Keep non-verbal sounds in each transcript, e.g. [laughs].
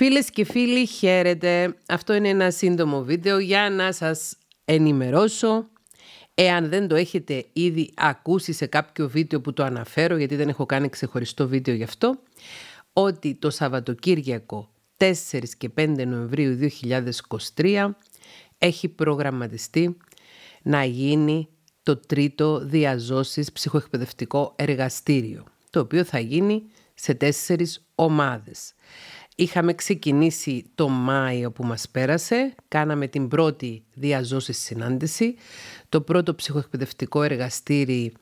Φίλες και φίλοι, χαίρετε. Αυτό είναι ένα σύντομο βίντεο για να σας ενημερώσω. Εάν δεν το έχετε ήδη ακούσει σε κάποιο βίντεο που το αναφέρω, γιατί δεν έχω κάνει ξεχωριστό βίντεο γι' αυτό, ότι το Σαββατοκύριακο 4 και 5 Νοεμβρίου 2023 έχει προγραμματιστεί να γίνει το τρίτο διαζώσης ψυχοεκπαιδευτικό εργαστήριο, το οποίο θα γίνει σε τέσσερις ομάδες. Είχαμε ξεκινήσει το Μάιο που μας πέρασε, κάναμε την πρώτη διαζώσης συνάντηση, το πρώτο ψυχοεκπαιδευτικό εργαστήρι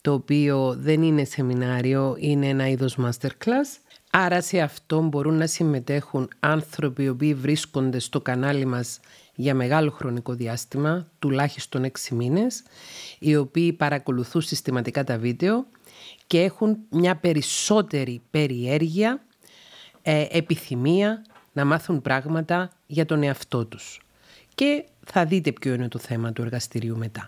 το οποίο δεν είναι σεμινάριο, είναι ένα είδος masterclass. Άρα σε αυτό μπορούν να συμμετέχουν άνθρωποι οι οποίοι βρίσκονται στο κανάλι μας για μεγάλο χρονικό διάστημα, τουλάχιστον 6 μήνες, οι οποίοι παρακολουθούν συστηματικά τα βίντεο και έχουν μια περισσότερη περιέργεια ε, επιθυμία να μάθουν πράγματα για τον εαυτό τους. Και θα δείτε ποιο είναι το θέμα του εργαστηρίου μετά.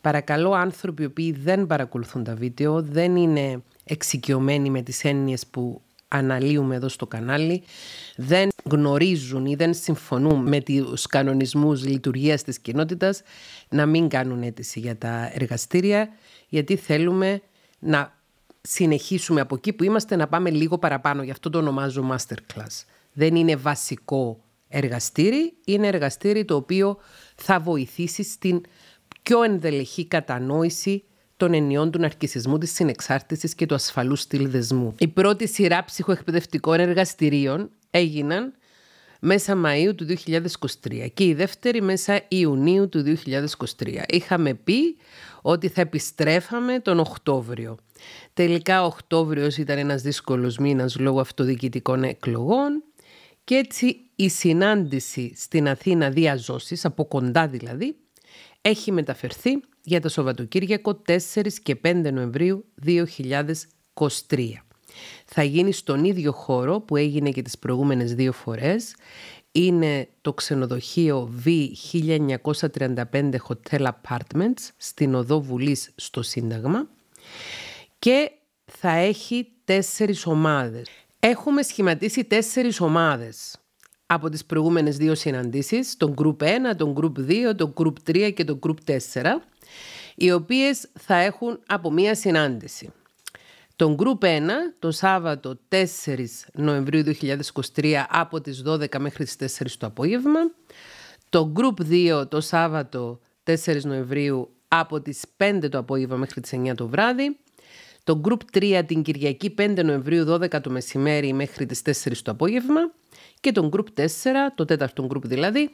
Παρακαλώ άνθρωποι οι οποίοι δεν παρακολουθούν τα βίντεο, δεν είναι εξοικειωμένοι με τις έννοιες που αναλύουμε εδώ στο κανάλι, δεν γνωρίζουν ή δεν συμφωνούν με τους κανονισμούς λειτουργίας της κοινότητας, να μην κάνουν αίτηση για τα εργαστήρια, γιατί θέλουμε να συνεχίσουμε από εκεί που είμαστε να πάμε λίγο παραπάνω. Γι' αυτό το ονομάζω masterclass. Δεν είναι βασικό εργαστήρι, είναι εργαστήρι το οποίο θα βοηθήσει στην πιο ενδελεχή κατανόηση των ενιών του ναρκισισμού, της συνεξάρτησης και του ασφαλού στυλ δεσμού. Η πρώτη σειρά ψυχοεκπαιδευτικών εργαστηρίων έγιναν μέσα Μαΐου του 2023 και η δεύτερη μέσα Ιουνίου του 2023. Είχαμε πει ότι θα επιστρέφαμε τον Οκτώβριο. Τελικά Οκτώβριος ήταν ένας δύσκολος μήνας λόγω αυτοδιοικητικών εκλογών και έτσι η συνάντηση στην Αθήνα διαζώσης, από κοντά δηλαδή, έχει μεταφερθεί για το Σαββατοκύριακο 4 και 5 Νοεμβρίου 2023. Θα γίνει στον ίδιο χώρο που έγινε και τις προηγούμενες δύο φορές. Είναι το ξενοδοχείο V1935 Hotel Apartments στην Οδό Βουλής στο Σύνταγμα και θα έχει τέσσερις ομάδες. Έχουμε σχηματίσει τέσσερις ομάδες από τις προηγούμενες δύο συναντήσεις, τον Group 1, τον Group 2, τον Group 3 και τον Group 4, οι οποίες θα έχουν από μία συνάντηση. Τον Group 1, το Σάββατο 4 Νοεμβρίου 2023 από τις 12 μέχρι τις 4 το απόγευμα. Το Group 2, το Σάββατο 4 Νοεμβρίου από τις 5 το απόγευμα μέχρι τις 9 το βράδυ το Group 3 την Κυριακή 5 Νοεμβρίου 12 το μεσημέρι μέχρι τις 4 το απόγευμα και τον Group 4, το τέταρτο Group δηλαδή,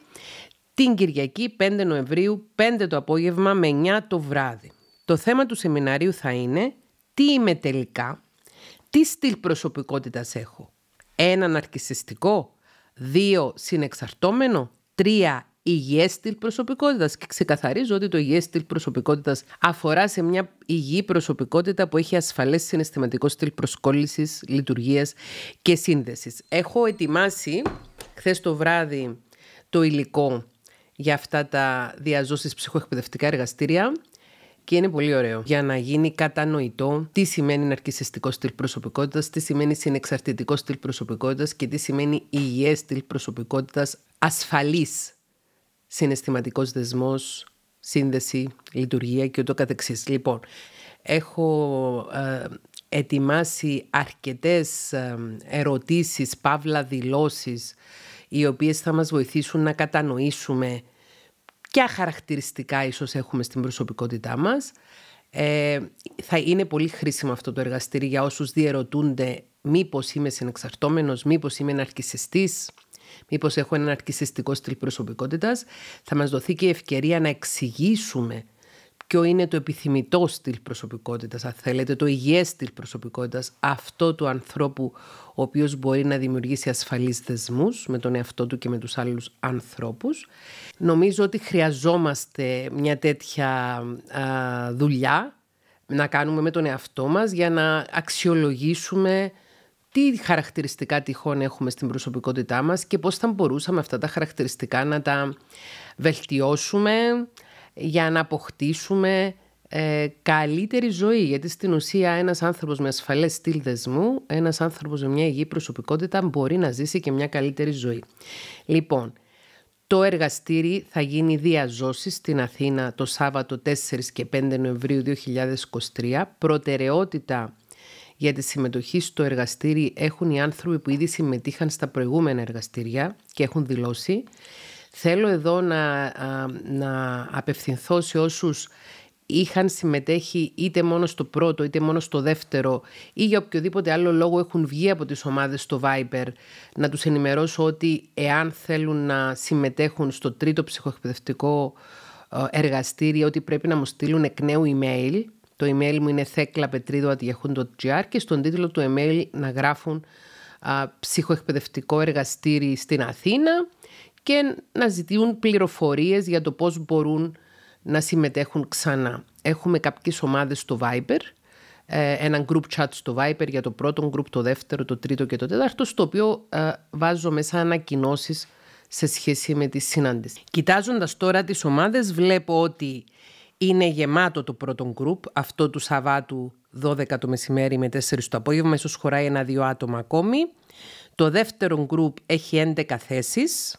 την Κυριακή 5 Νοεμβρίου 5 το απόγευμα με 9 το βράδυ. Το θέμα του σεμιναρίου θα είναι τι είμαι τελικά, τι στυλ προσωπικότητας έχω. ένα αρκισιστικό, δύο συνεξαρτόμενο, τρία υγιές στυλ προσωπικότητας. Και ξεκαθαρίζω ότι το υγιές στυλ προσωπικότητας αφορά σε μια υγιή προσωπικότητα που έχει ασφαλές συναισθηματικό στυλ προσκόλλησης, λειτουργίας και σύνδεσης. Έχω ετοιμάσει χθες το βράδυ το υλικό για αυτά τα διαζώσεις ψυχοεκπαιδευτικά εργαστήρια και είναι πολύ ωραίο για να γίνει κατανοητό τι σημαίνει ναρκισιστικό στυλ προσωπικότητας, τι σημαίνει συνεξαρτητικό στυλ προσωπικότητας και τι σημαίνει υγιές στυλ προσωπικότητας ασφαλής συναισθηματικός δεσμός, σύνδεση, λειτουργία και ούτω καθεξής. Λοιπόν, έχω ε, ετοιμάσει αρκετές ε, ερωτήσεις, παύλα δηλώσεις, οι οποίες θα μας βοηθήσουν να κατανοήσουμε ποια χαρακτηριστικά ίσως έχουμε στην προσωπικότητά μας. Ε, θα είναι πολύ χρήσιμο αυτό το εργαστήρι για όσους διερωτούνται μήπως είμαι συνεξαρτώμενος, μήπως είμαι ναρκισιστής, μήπως έχω ένα ναρκισιστικό στυλ προσωπικότητας, θα μας δοθεί και η ευκαιρία να εξηγήσουμε ποιο είναι το επιθυμητό στυλ προσωπικότητας, αν θέλετε, το υγιές στυλ προσωπικότητας, αυτό του ανθρώπου ο οποίος μπορεί να δημιουργήσει ασφαλείς δεσμούς με τον εαυτό του και με τους άλλους ανθρώπους. Νομίζω ότι χρειαζόμαστε μια τέτοια α, δουλειά να κάνουμε με τον εαυτό μας για να αξιολογήσουμε τι χαρακτηριστικά τυχόν έχουμε στην προσωπικότητά μας και πώς θα μπορούσαμε αυτά τα χαρακτηριστικά να τα βελτιώσουμε για να αποκτήσουμε ε, καλύτερη ζωή. Γιατί στην ουσία ένας άνθρωπος με ασφαλές στυλ δεσμού, ένας άνθρωπος με μια υγιή προσωπικότητα μπορεί να ζήσει και μια καλύτερη ζωή. Λοιπόν, το εργαστήρι θα γίνει διαζώση στην Αθήνα το Σάββατο 4 και 5 Νοεμβρίου 2023. Προτεραιότητα για τη συμμετοχή στο εργαστήρι έχουν οι άνθρωποι που ήδη συμμετείχαν στα προηγούμενα εργαστήρια και έχουν δηλώσει. Θέλω εδώ να, να απευθυνθώ σε όσους είχαν συμμετέχει είτε μόνο στο πρώτο είτε μόνο στο δεύτερο ή για οποιοδήποτε άλλο λόγο έχουν βγει από τις ομάδες στο Viper να τους ενημερώσω ότι εάν θέλουν να συμμετέχουν στο τρίτο ψυχοεκπαιδευτικό ε, εργαστήριο ότι πρέπει να μου στείλουν εκ νέου email το email μου είναι theklapetridou.gr και στον τίτλο του email να γράφουν ψυχοεκπαιδευτικό εργαστήρι στην Αθήνα και να ζητούν πληροφορίες για το πώς μπορούν να συμμετέχουν ξανά. Έχουμε κάποιες ομάδες στο Viber, ε, ένα group chat στο Viber για το πρώτο group, το δεύτερο, το τρίτο και το τέταρτο, στο οποίο α, ε, βάζω μέσα ανακοινώσεις σε σχέση με τη συνάντηση. Κοιτάζοντας τώρα τις ομάδες βλέπω ότι είναι γεμάτο το πρώτο γκρουπ, αυτό του Σαββάτου 12 το μεσημέρι με 4 το απόγευμα, ίσως χωράει ένα-δύο άτομα ακόμη. Το δεύτερο γκρουπ έχει 11 θέσεις,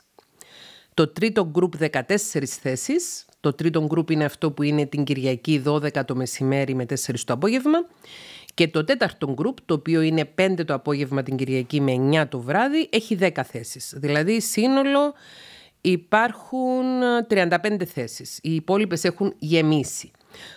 το τρίτο γκρουπ 14 θέσεις, το τρίτο γκρουπ είναι αυτό που είναι την Κυριακή 12 το μεσημέρι με 4 το απόγευμα και το τέταρτο γκρουπ, το οποίο είναι 5 το απόγευμα την Κυριακή με 9 το βράδυ, έχει 10 θέσεις. Δηλαδή σύνολο Υπάρχουν 35 ε, θέσεις. Οι υπόλοιπες έχουν γεμίσει.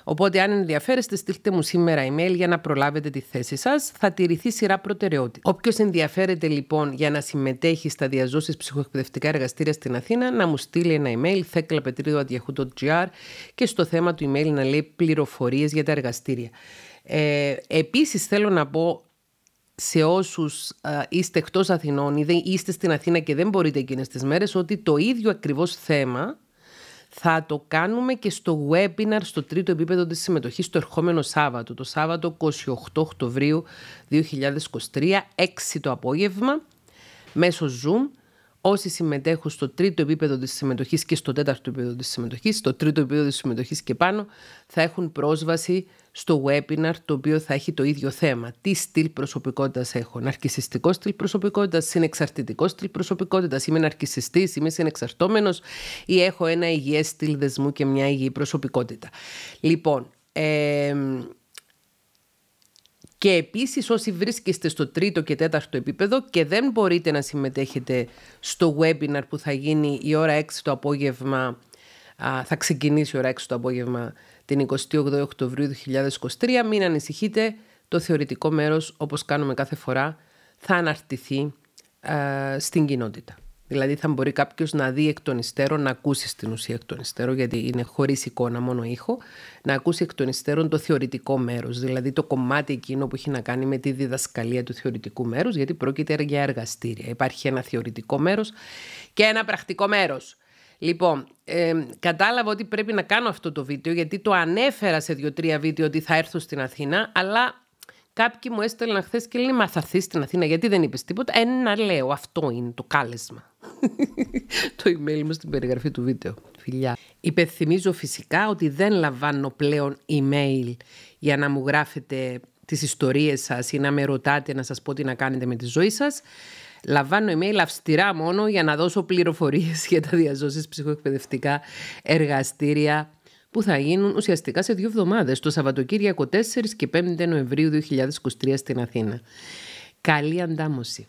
Οπότε αν ενδιαφέρεστε στείλτε μου σήμερα email για να προλάβετε τη θέση σας. Θα τηρηθεί σειρά προτεραιότητα. Όποιος ενδιαφέρεται λοιπόν για να συμμετέχει στα διαζώσεις ψυχοεκπαιδευτικά εργαστήρια στην Αθήνα να μου στείλει ένα email theklapetridou.gr και στο θέμα του email να λέει πληροφορίες για τα εργαστήρια. Ε, επίσης θέλω να πω σε όσους είστε εκτός Αθηνών ή είστε στην Αθήνα και δεν μπορείτε εκείνες τις μέρες, ότι το ίδιο ακριβώς θέμα θα το κάνουμε και στο webinar στο τρίτο επίπεδο της συμμετοχής το ερχόμενο Σάββατο, το Σάββατο 28 Οκτωβρίου 2023, 6 το απόγευμα, μέσω Zoom όσοι συμμετέχουν στο τρίτο επίπεδο της συμμετοχής και στο τέταρτο επίπεδο της συμμετοχής, στο τρίτο επίπεδο της συμμετοχής και πάνω, θα έχουν πρόσβαση στο webinar το οποίο θα έχει το ίδιο θέμα. Τι στυλ προσωπικότητας έχω, ναρκισιστικός στυλ προσωπικότητας, συνεξαρτητικός στυλ προσωπικότητας, είμαι ναρκιστή, είμαι συνεξαρτώμενος ή έχω ένα υγιές στυλ δεσμού και μια υγιή προσωπικότητα. Λοιπόν, ε, και επίσης, όσοι βρίσκεστε στο τρίτο και τέταρτο επίπεδο και δεν μπορείτε να συμμετέχετε στο webinar που θα γίνει η ώρα 6 το απόγευμα, θα ξεκινήσει η ώρα 6 το απόγευμα την 28 Οκτωβρίου 2023, μην ανησυχείτε, το θεωρητικό μέρος όπως κάνουμε κάθε φορά θα αναρτηθεί στην κοινότητα. Δηλαδή θα μπορεί κάποιος να δει εκ των υστέρων, να ακούσει στην ουσία εκ των υστέρων, γιατί είναι χωρίς εικόνα, μόνο ήχο, να ακούσει εκ των υστέρων το θεωρητικό μέρος, Δηλαδή το κομμάτι εκείνο που έχει να κάνει με τη διδασκαλία του θεωρητικού μέρους, γιατί πρόκειται για εργαστήρια. Υπάρχει ένα θεωρητικό μέρος και ένα πρακτικό μέρος. Λοιπόν, ε, κατάλαβα ότι πρέπει να κάνω αυτό το βίντεο, γιατί το ανέφερα σε δύο-τρία βίντεο ότι θα έρθω στην Αθήνα, αλλά κάποιοι μου έστελναν χθες και λένε Μα θα έρθεις στην Αθήνα, γιατί δεν είπες τίποτα. Ένα ε, λέω, αυτό είναι το κάλεσμα το email μου στην περιγραφή του βίντεο. Φιλιά. Υπενθυμίζω φυσικά ότι δεν λαμβάνω πλέον email για να μου γράφετε τις ιστορίες σας ή να με ρωτάτε να σας πω τι να κάνετε με τη ζωή σας. Λαμβάνω email αυστηρά μόνο για να δώσω πληροφορίες [laughs] για τα διαζώσεις ψυχοεκπαιδευτικά εργαστήρια που θα γίνουν ουσιαστικά σε δύο εβδομάδες, το Σαββατοκύριακο 4 και 5 Νοεμβρίου 2023 στην Αθήνα. Καλή αντάμωση.